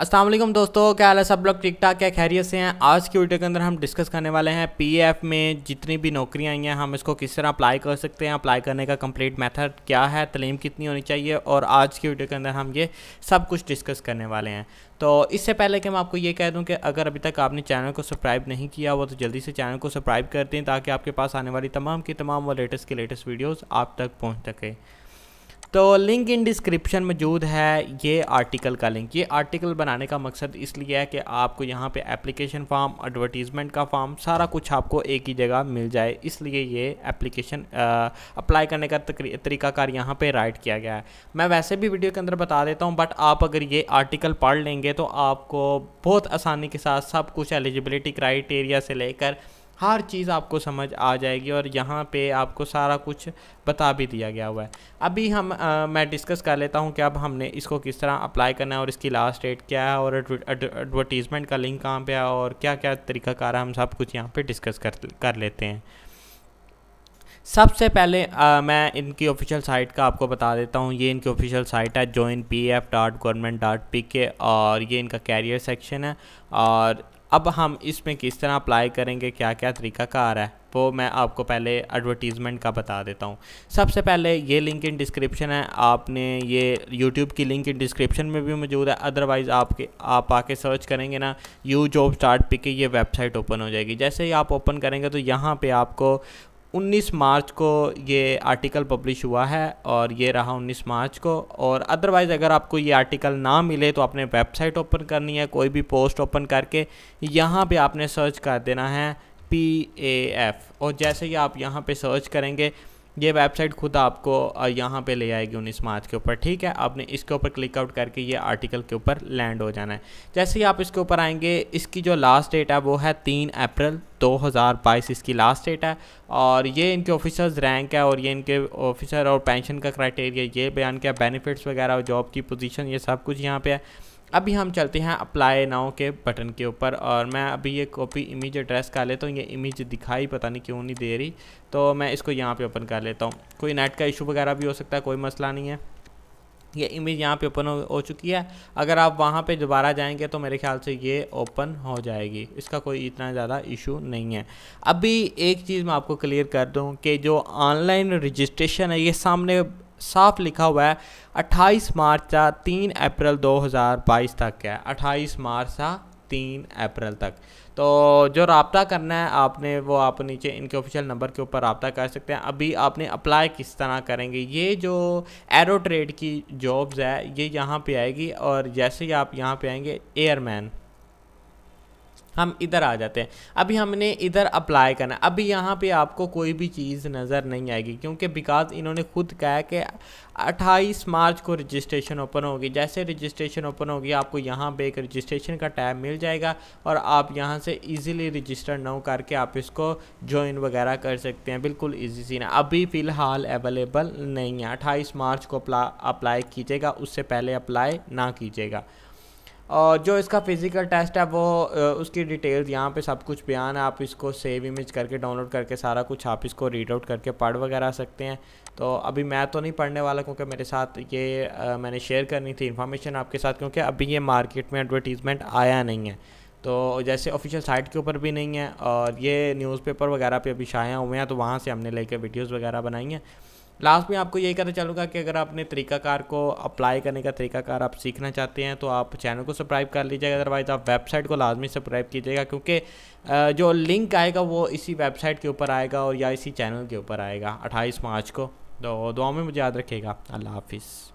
असलम दोस्तों क्या हाल है सब लोग ठीक ठाक है खैरियत से हैं आज की वीडियो के अंदर हम डिस्कस करने वाले हैं पीएफ में जितनी भी नौकरियां आई हैं हम इसको किस तरह अप्लाई कर सकते हैं अप्लाई करने का कंप्लीट मेथड क्या है तलीम कितनी होनी चाहिए और आज की वीडियो के अंदर हम ये सब कुछ डिस्कस करने वाले हैं तो इससे पहले कि मैं आपको ये कह दूँ कि अगर अभी तक आपने चैनल को सब्सक्राइब नहीं किया हुआ तो जल्दी से चैनल को सब्सक्राइब कर दें ताकि आपके पास आने वाली तमाम की तमाम वो लेटेस्ट की लेटेस्ट वीडियोज़ आप तक पहुँच सकें तो लिंक इन डिस्क्रिप्शन मौजूद है ये आर्टिकल का लिंक ये आर्टिकल बनाने का मकसद इसलिए है कि आपको यहाँ पे एप्लीकेशन फॉर्म एडवर्टीज़मेंट का फॉर्म सारा कुछ आपको एक ही जगह मिल जाए इसलिए ये एप्लीकेशन अप्लाई करने का तरीकाकार यहाँ पे राइट किया गया है मैं वैसे भी वीडियो के अंदर बता देता हूँ बट आप अगर ये आर्टिकल पढ़ लेंगे तो आपको बहुत आसानी के साथ सब कुछ एलिजिबिलिटी क्राइटेरिया से लेकर हर चीज़ आपको समझ आ जाएगी और यहाँ पे आपको सारा कुछ बता भी दिया गया हुआ है अभी हम आ, मैं डिस्कस कर लेता हूँ कि अब हमने इसको किस तरह अप्लाई करना है और इसकी लास्ट डेट क्या है और एडवर्टीज़मेंट का लिंक कहाँ पे है और क्या क्या तरीकाकार है हम सब कुछ यहाँ पे डिस्कस कर कर लेते हैं सबसे पहले आ, मैं इनकी ऑफिशियल साइट का आपको बता देता हूँ ये इनकी ऑफिशियल साइट है join P F dot government dot P K और ये इनका कैरियर सेक्शन है और अब हम इसमें किस तरह अप्लाई करेंगे क्या क्या तरीका का आ रहा है वो मैं आपको पहले एडवर्टीज़मेंट का बता देता हूँ सबसे पहले ये लिंक इन डिस्क्रिप्शन है आपने ये यूट्यूब की लिंक इन डिस्क्रिप्शन में भी मौजूद है अदरवाइज़ आपके आप आके सर्च करेंगे ना यू जॉब स्टार्ट पी के ये वेबसाइट ओपन हो जाएगी जैसे ही आप ओपन करेंगे तो यहाँ पे आपको 19 मार्च को ये आर्टिकल पब्लिश हुआ है और ये रहा 19 मार्च को और अदरवाइज़ अगर आपको ये आर्टिकल ना मिले तो आपने वेबसाइट ओपन करनी है कोई भी पोस्ट ओपन करके यहाँ पे आपने सर्च कर देना है पी ए एफ़ और जैसे ही आप यहाँ पे सर्च करेंगे ये वेबसाइट खुद आपको यहाँ पे ले आएगी उन्नीस मार्च के ऊपर ठीक है आपने इसके ऊपर क्लिक आउट करके ये आर्टिकल के ऊपर लैंड हो जाना है जैसे ही आप इसके ऊपर आएंगे इसकी जो लास्ट डेट है वो है तीन अप्रैल 2022 इसकी लास्ट डेट है और ये इनके ऑफिसर्स रैंक है और ये इनके ऑफिसर और पेंशन का क्राइटेरिया ये बयान किया बेनिफिट्स वगैरह जॉब की पोजिशन ये सब कुछ यहाँ पर है अभी हम चलते हैं अप्लाई नाव के बटन के ऊपर और मैं अभी ये कॉपी इमेज एड्रेस कर लेता हूँ ये इमेज दिखाई पता नहीं क्यों नहीं दे रही तो मैं इसको यहाँ पे ओपन कर लेता हूँ कोई नेट का इशू वगैरह भी हो सकता है कोई मसला नहीं है ये इमेज यहाँ पे ओपन हो, हो चुकी है अगर आप वहाँ पे दोबारा जाएंगे तो मेरे ख्याल से ये ओपन हो जाएगी इसका कोई इतना ज़्यादा इशू नहीं है अभी एक चीज़ मैं आपको क्लियर कर दूँ कि जो ऑनलाइन रजिस्ट्रेशन है ये सामने साफ लिखा हुआ है 28 मार्च या 3 अप्रैल 2022 तक है 28 मार्च या 3 अप्रैल तक तो जो रबता करना है आपने वो आप नीचे इनके ऑफिशियल नंबर के ऊपर रबता कर सकते हैं अभी आपने अप्लाई किस तरह करेंगे ये जो एरो ट्रेड की जॉब्स है ये यहाँ पे आएगी और जैसे ही आप यहाँ पे आएंगे एयरमैन हम इधर आ जाते हैं अभी हमने इधर अप्लाई करना अभी यहाँ पे आपको कोई भी चीज़ नज़र नहीं आएगी क्योंकि बिकॉज इन्होंने खुद कहा कि 28 मार्च को रजिस्ट्रेशन ओपन होगी जैसे रजिस्ट्रेशन ओपन होगी आपको यहाँ पे एक रजिस्ट्रेशन का टैब मिल जाएगा और आप यहाँ से इजीली रजिस्टर न करके आप इसको ज्वाइन वगैरह कर सकते हैं बिल्कुल ईजी सीन अभी फ़िलहाल अवेलेबल नहीं है अट्ठाईस मार्च को अप्लाई कीजिएगा उससे पहले अप्लाई ना कीजिएगा और जो इसका फ़िज़िकल टेस्ट है वो उसकी डिटेल्स यहाँ पे सब कुछ बयान है आप इसको सेव इमेज करके डाउनलोड करके सारा कुछ आप इसको रीड आउट करके पढ़ वगैरह सकते हैं तो अभी मैं तो नहीं पढ़ने वाला क्योंकि मेरे साथ ये आ, मैंने शेयर करनी थी इन्फॉर्मेशन आपके साथ क्योंकि अभी ये मार्केट में एडवर्टीज़मेंट आया नहीं है तो जैसे ऑफिशियल साइट के ऊपर भी नहीं है और ये न्यूज़पेपर वगैरह पे अभी छाया हुए हैं तो वहाँ से हमने लेकर वीडियोस वगैरह बनाई हैं लास्ट में आपको यही कहना चाहूँगा कि अगर आपने तरीकाकार को अप्लाई करने का तरीकाकार आप सीखना चाहते हैं तो आप चैनल को सब्सक्राइब कर लीजिएगा अदरवाइज़ आप वेबसाइट को लाजमी सब्सक्राइब कीजिएगा क्योंकि जो लिंक आएगा वो इसी वेबसाइट के ऊपर आएगा और या इसी चैनल के ऊपर आएगा अट्ठाईस मार्च को तो दुआ में मुझे याद रखिएगा अल्लाह हाफिज़